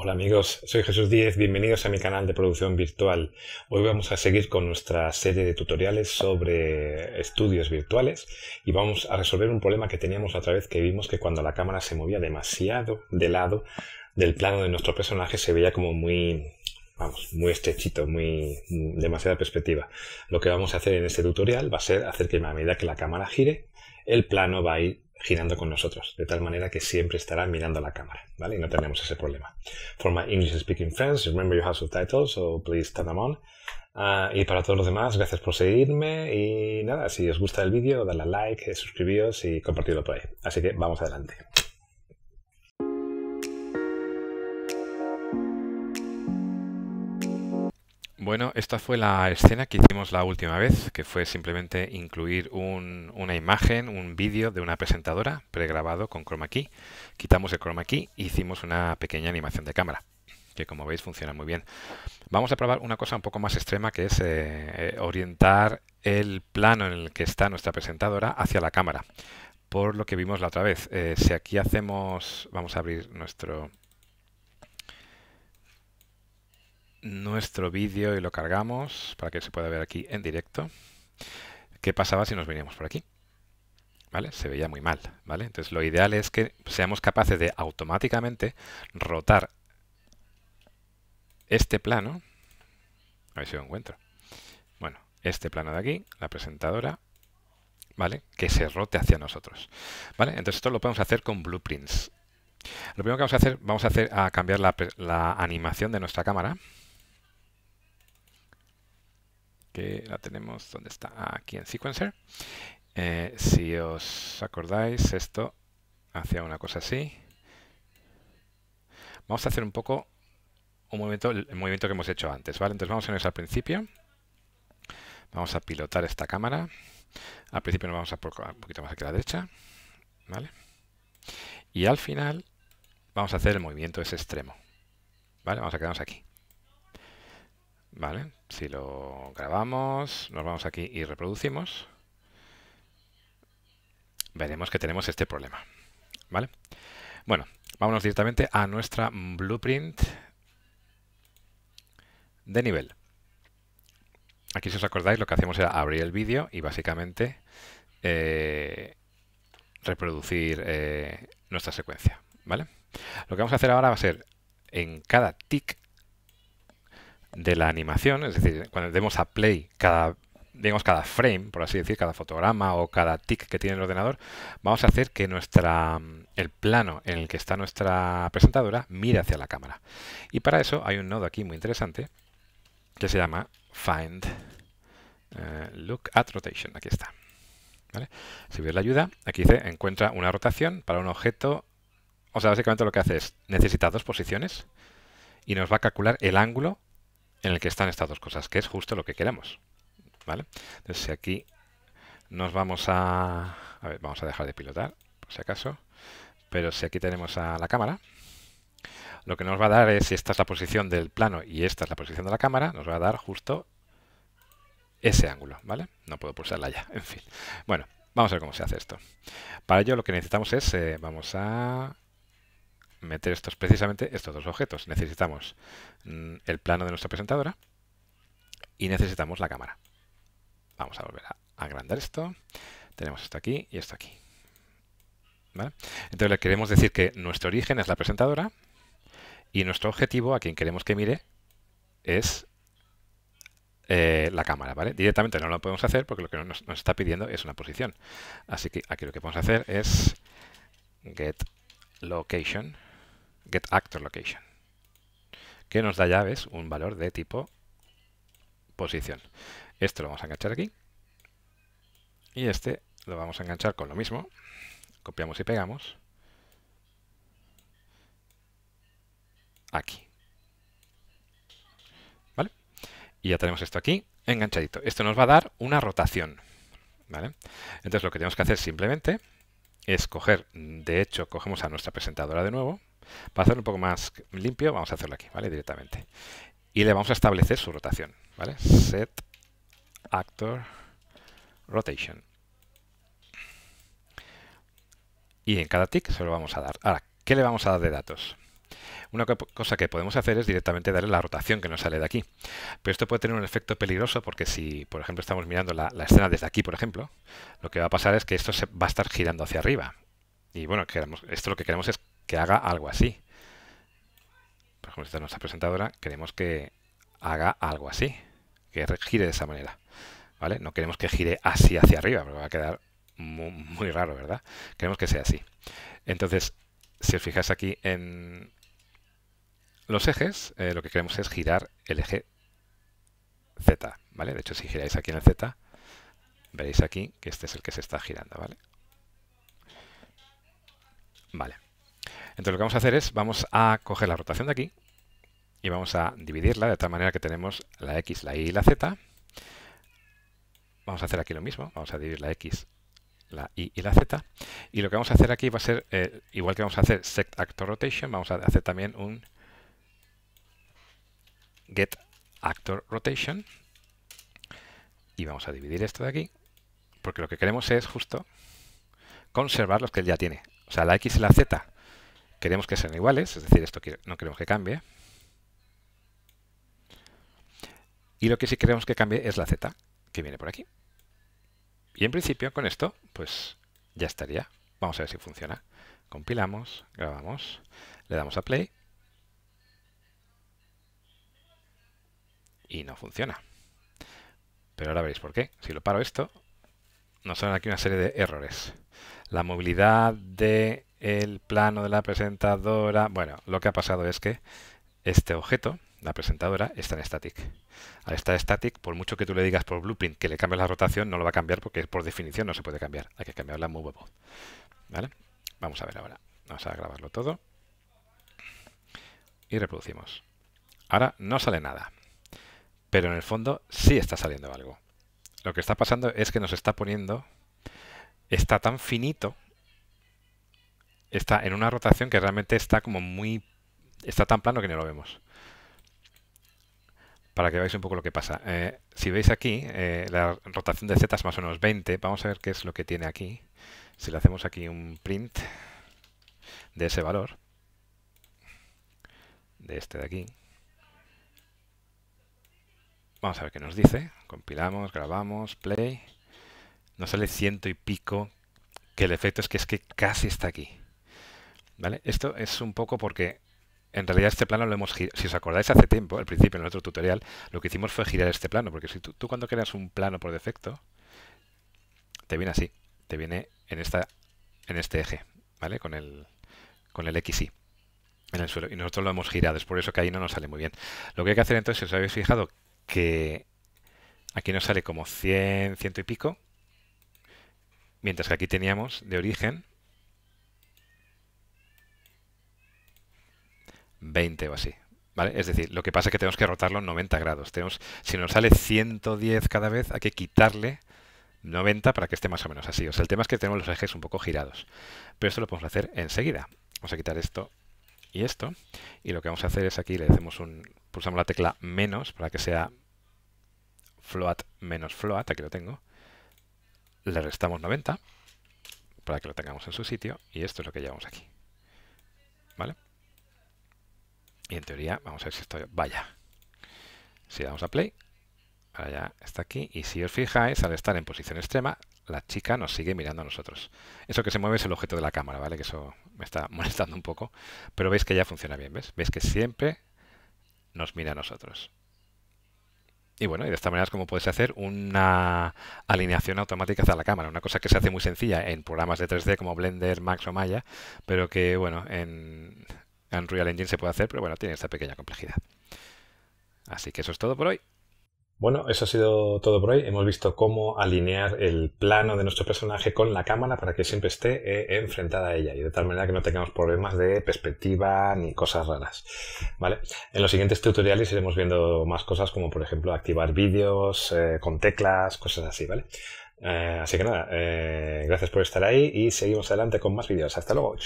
Hola amigos, soy Jesús Díez, bienvenidos a mi canal de producción virtual. Hoy vamos a seguir con nuestra serie de tutoriales sobre estudios virtuales y vamos a resolver un problema que teníamos otra vez que vimos que cuando la cámara se movía demasiado de lado del plano de nuestro personaje se veía como muy muy estrechito, muy demasiada perspectiva. Lo que vamos a hacer en este tutorial va a ser hacer que a medida que la cámara gire, el plano va a ir girando con nosotros, de tal manera que siempre estará mirando la cámara, ¿vale? Y no tenemos ese problema. For my English speaking friends, remember you have subtitles, so please turn them on. Ah, y para todos los demás, gracias por seguirme y nada, si os gusta el vídeo, dadle a like, suscribíos y compartidlo por ahí. Así que vamos adelante. Bueno, esta fue la escena que hicimos la última vez, que fue simplemente incluir una imagen, un vídeo de una presentadora pregrabado con chroma key. Quitamos el chroma key e hicimos una pequeña animación de cámara, que como veis funciona muy bien. Vamos a probar una cosa un poco más extrema, que es eh, eh, orientar el plano en el que está nuestra presentadora hacia la cámara, por lo que vimos la otra vez. Eh, si aquí hacemos, vamos a abrir nuestro nuestro vídeo y lo cargamos para que se pueda ver aquí en directo. ¿Qué pasaba si nos veníamos por aquí? ¿Vale? Se veía muy mal, ¿vale? Entonces lo ideal es que seamos capaces de automáticamente rotar este plano, a ver si lo encuentro, bueno, este plano de aquí, la presentadora, ¿vale? Que se rote hacia nosotros, ¿vale? Entonces esto lo podemos hacer con blueprints. Lo primero que vamos a hacer, vamos a, hacer, a cambiar la animación de nuestra cámara, que la tenemos donde está aquí en sequencer eh, si os acordáis esto hacía una cosa así vamos a hacer un poco un movimiento el movimiento que hemos hecho antes vale entonces vamos a irnos al principio vamos a pilotar esta cámara al principio nos vamos a por, un poquito más aquí a la derecha vale y al final vamos a hacer el movimiento ese extremo vale vamos a quedarnos aquí vale si lo grabamos, nos vamos aquí y reproducimos, veremos que tenemos este problema. ¿Vale? Bueno, vámonos directamente a nuestra blueprint de nivel. Aquí si os acordáis lo que hacemos era abrir el vídeo y básicamente eh, reproducir eh, nuestra secuencia. ¿vale? Lo que vamos a hacer ahora va a ser en cada tick de la animación, es decir, cuando demos a play cada cada frame, por así decir, cada fotograma o cada tick que tiene el ordenador, vamos a hacer que nuestra mm, el plano en el que está nuestra presentadora mire hacia la cámara. Y para eso hay un nodo aquí muy interesante que se llama find eh, look at rotation, aquí está. Si ves la ayuda, aquí dice encuentra una rotación para un objeto, o sea, básicamente lo que hace es necesita dos posiciones y nos va a calcular el ángulo en el que están estas dos cosas, que es justo lo que queremos. ¿Vale? Entonces, si aquí nos vamos a... A ver, vamos a dejar de pilotar, por si acaso. Pero si aquí tenemos a la cámara, lo que nos va a dar es, si esta es la posición del plano y esta es la posición de la cámara, nos va a dar justo ese ángulo, ¿vale? No puedo pulsarla ya, en fin. Bueno, vamos a ver cómo se hace esto. Para ello lo que necesitamos es, eh, vamos a meter estos precisamente estos dos objetos. Necesitamos mm, el plano de nuestra presentadora y necesitamos la cámara. Vamos a volver a agrandar esto. Tenemos esto aquí y esto aquí. Entonces le queremos decir que nuestro origen es la presentadora y nuestro objetivo a quien queremos que mire es eh, la cámara, Directamente no lo podemos hacer porque lo que nos, nos, está pidiendo es una posición. Así que aquí lo que podemos hacer es get location getActorLocation, que nos da llaves un valor de tipo posición. Esto lo vamos a enganchar aquí y este lo vamos a enganchar con lo mismo. Copiamos y pegamos aquí. ¿Vale? Y ya tenemos esto aquí enganchadito. Esto nos va a dar una rotación. ¿Vale? Entonces lo que tenemos que hacer simplemente es coger, de hecho, cogemos a nuestra presentadora de nuevo para hacerlo un poco más limpio, vamos a hacerlo aquí, ¿vale? Directamente. Y le vamos a establecer su rotación, ¿vale? Set actor rotation. Y en cada tick se lo vamos a dar. Ahora, ¿qué le vamos a dar de datos? Una cosa que podemos hacer es directamente darle la rotación que nos sale de aquí. Pero esto puede tener un efecto peligroso porque si, por ejemplo, estamos mirando la, escena desde aquí, por ejemplo, lo que va a pasar es que esto se va a estar girando hacia arriba. Y bueno, esto lo que queremos es que haga algo así. Por ejemplo, esta es nuestra presentadora, queremos que haga algo así, que gire de esa manera. ¿Vale? No queremos que gire así hacia arriba, porque va a quedar muy, raro, ¿verdad? Queremos que sea así. Entonces, si os fijáis aquí en los ejes, eh, lo que queremos es girar el eje Z, ¿vale? De hecho, si giráis aquí en el Z, veréis aquí que este es el que se está girando, ¿vale? Vale. Entonces lo que vamos a hacer es, vamos a coger la rotación de aquí y vamos a dividirla de tal manera que tenemos la X, la Y y la Z. Vamos a hacer aquí lo mismo, vamos a dividir la X, la Y y la Z. Y lo que vamos a hacer aquí va a ser, eh, igual que vamos a hacer set actor rotation, vamos a hacer también un get actor rotation. Y vamos a dividir esto de aquí, porque lo que queremos es justo conservar los que él ya tiene. O sea, la X y la Z Queremos que sean iguales, es decir, esto no queremos que cambie. Y lo que sí queremos que cambie es la z, que viene por aquí. Y en principio con esto, pues ya estaría. Vamos a ver si funciona. Compilamos, grabamos, le damos a play. Y no funciona. Pero ahora veréis por qué. Si lo paro esto, nos salen aquí una serie de errores. La movilidad de el plano de la presentadora. Bueno, lo que ha pasado es que este objeto, la presentadora, está en static. Al estar static, por mucho que tú le digas por blueprint que le cambies la rotación, no lo va a cambiar porque por definición no se puede cambiar. Hay que cambiarla muy movable. ¿Vale? Vamos a ver ahora. Vamos a grabarlo todo. Y reproducimos. Ahora no sale nada. Pero en el fondo sí está saliendo algo. Lo que está pasando es que nos está poniendo... Está tan finito está en una rotación que realmente está como muy... Está tan plano que no lo vemos. Para que veáis un poco lo que pasa. Eh, si veis aquí, eh, la rotación de Z es más o menos 20. Vamos a ver qué es lo que tiene aquí. Si le hacemos aquí un print de ese valor, de este de aquí, vamos a ver qué nos dice. Compilamos, grabamos, play. Nos sale ciento y pico, que el efecto es que es que casi está aquí. Esto es un poco porque en realidad este plano lo hemos girado. si os acordáis hace tiempo, al principio en otro tutorial, lo que hicimos fue girar este plano, porque si tú, cuando creas un plano por defecto, te viene así, te viene en esta en este eje, ¿vale? Con el con el XY en el suelo y nosotros lo hemos girado, es por eso que ahí no nos sale muy bien. Lo que hay que hacer entonces, si os habéis fijado que aquí nos sale como 100, ciento y pico, mientras que aquí teníamos de origen 20 o así. ¿Vale? Es decir, lo que pasa es que tenemos que rotarlo 90 grados. Tenemos, si nos sale 110 cada vez, hay que quitarle 90 para que esté más o menos así. O sea, el tema es que tenemos los ejes un poco girados. Pero esto lo podemos hacer enseguida. Vamos a quitar esto y esto. Y lo que vamos a hacer es aquí le hacemos un. pulsamos la tecla menos para que sea float menos float. Aquí lo tengo. Le restamos 90 para que lo tengamos en su sitio. Y esto es lo que llevamos aquí. ¿Vale? Y en teoría, vamos a ver si esto vaya. Si damos a play, ahora ya está aquí. Y si os fijáis, al estar en posición extrema, la chica nos sigue mirando a nosotros. Eso que se mueve es el objeto de la cámara, ¿vale? Que eso me está molestando un poco. Pero veis que ya funciona bien, ¿ves? Veis que siempre nos mira a nosotros. Y bueno, y de esta manera es como puedes hacer una alineación automática hacia la cámara, una cosa que se hace muy sencilla en programas de 3D como Blender, Max o Maya, pero que bueno, en, Unreal Engine se puede hacer, pero bueno, tiene esta pequeña complejidad. Así que eso es todo por hoy. Bueno, eso ha sido todo por hoy. Hemos visto cómo alinear el plano de nuestro personaje con la cámara para que siempre esté eh, enfrentada a ella y de tal manera que no tengamos problemas de perspectiva ni cosas raras. ¿Vale? En los siguientes tutoriales iremos viendo más cosas como por ejemplo activar vídeos eh, con teclas, cosas así, ¿vale? Eh, así que nada, gracias por estar ahí y seguimos adelante con más vídeos. Hasta luego.